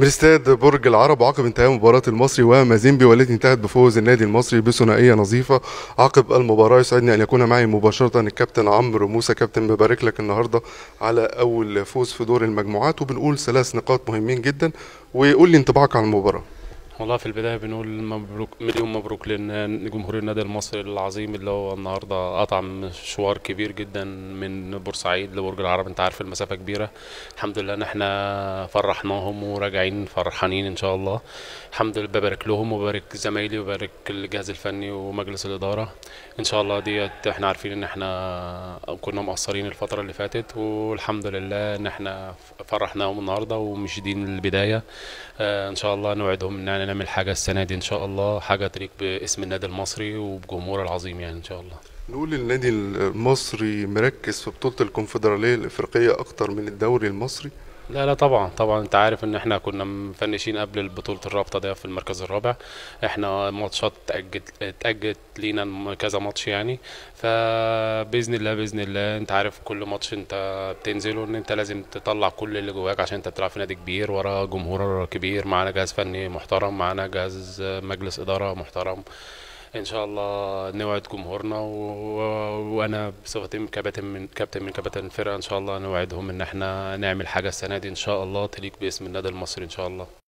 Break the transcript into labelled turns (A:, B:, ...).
A: من استاد برج العرب عقب انتهاء مباراة المصري ومازيمبي والتي انتهت بفوز النادي المصري بثنائية نظيفة عقب المباراة يسعدني أن يكون معي مباشرة الكابتن عمرو موسى كابتن ببارك لك النهاردة على أول فوز في دور المجموعات وبنقول ثلاث نقاط مهمين جدا وقول لي انطباعك عن المباراة
B: والله في البداية بنقول مبروك مليون مبروك لجمهور النادي المصري العظيم اللي هو النهاردة قطع مشوار كبير جدا من بورسعيد لبرج العرب انت عارف المسافة كبيرة الحمد لله ان احنا فرحناهم وراجعين فرحانين ان شاء الله الحمد لله ببارك لهم وببارك زمايلي وببارك الجهاز الفني ومجلس الإدارة ان شاء الله ديت احنا عارفين ان احنا كنا مقصرين الفترة اللي فاتت والحمد لله ان احنا فرحناهم النهاردة ومش دي البداية آه، ان شاء الله نوعدهم ان احنا هنعمل حاجه السنه دي ان شاء الله حاجه تليق باسم النادي المصري وبجمهوره العظيم يعني ان شاء الله
A: نقول النادي المصري مركز في بطوله الكونفدراليه الافريقيه اكتر من الدوري المصري
B: لا لا طبعا طبعا انت عارف ان احنا كنا مفنشين قبل بطولة الرابطة ده في المركز الرابع احنا ماتشات اتأجلت اتأجلت لينا كذا ماتش يعني فبإذن الله بإذن الله انت عارف كل ماتش انت بتنزله ان انت لازم تطلع كل اللي جواك عشان انت بتلعب في نادي كبير ورا جمهور كبير معانا جهاز فني محترم معانا جهاز مجلس إدارة محترم ان شاء الله نوعد جمهورنا وانا بصفتي كابتن من كابتن من كابتن الفرقه ان شاء الله نوعدهم ان احنا نعمل حاجه السنه دي ان شاء الله تليق باسم النادي المصري ان شاء الله